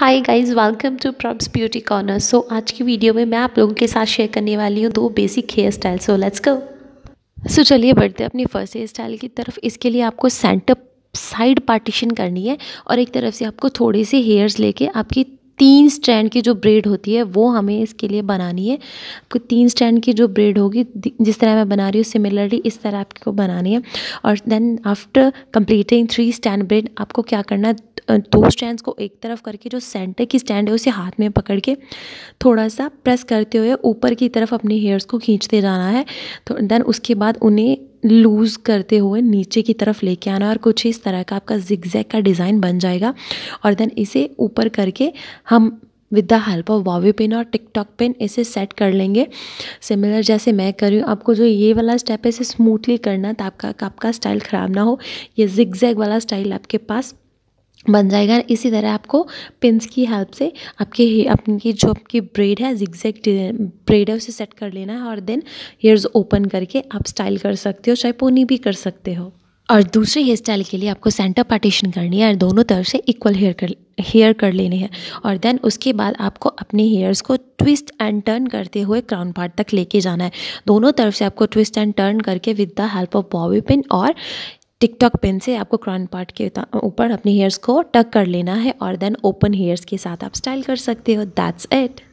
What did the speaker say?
hi guys welcome to प्रॉब्स beauty corner so आज की वीडियो में मैं आप लोगों के साथ शेयर करने वाली हूँ दो basic hair style so let's go so चलिए बढ़ते अपनी फर्स्ट हेयर स्टाइल की तरफ इसके लिए आपको सेंटर साइड पार्टीशन करनी है और एक तरफ से आपको थोड़े से हेयर्स लेके आपकी तीन स्ट्रैंड की जो ब्रेड होती है वो हमें इसके लिए बनानी है आपको तीन स्ट्रैंड की जो ब्रेड होगी जिस तरह मैं बना रही हूँ सिमिलरली इस तरह आपको बनानी है और then after completing three strand braid आपको क्या करना है दो स्टैंड को एक तरफ करके जो सेंटर की स्टैंड है उसे हाथ में पकड़ के थोड़ा सा प्रेस करते हुए ऊपर की तरफ अपने हेयर्स को खींचते जाना है तो देन उसके बाद उन्हें लूज़ करते हुए नीचे की तरफ लेके आना और कुछ इस तरह का आपका जिगजैग का डिज़ाइन बन जाएगा और देन इसे ऊपर करके हम with the help of bobby pin और टिकटॉक पिन इसे सेट कर लेंगे सिमिलर जैसे मैं कर रही हूँ आपको जो ये वाला स्टेप है इसे स्मूथली करना तो आपका आपका स्टाइल ख़राब ना हो ये जिगजैग वाला स्टाइल आपके पास बन जाएगा इसी तरह आपको पिंस की हेल्प से आपके अपनी की जो आपकी ब्रेड है जिक्जैक्ट ब्रेड है उसे सेट कर लेना है और देन हेयर्स ओपन करके आप स्टाइल कर सकते हो चाहे पोनी भी कर सकते हो और दूसरे हेयर स्टाइल के लिए आपको सेंटर पार्टीशन करनी है और दोनों तरफ से इक्वल हेयर कर हेयर कर लेने हैं और देन उसके बाद आपको अपने हेयर्स को ट्विस्ट एंड टर्न करते हुए क्राउन पार्ट तक लेके जाना है दोनों तरफ से आपको ट्विस्ट एंड टर्न करके with the help of bobby pin और टिकटॉक पेन से आपको क्रॉन पार्ट के ऊपर अपने हेयर्स को टक कर लेना है और देन ओपन हेयर्स के साथ आप स्टाइल कर सकते हो दैट्स इट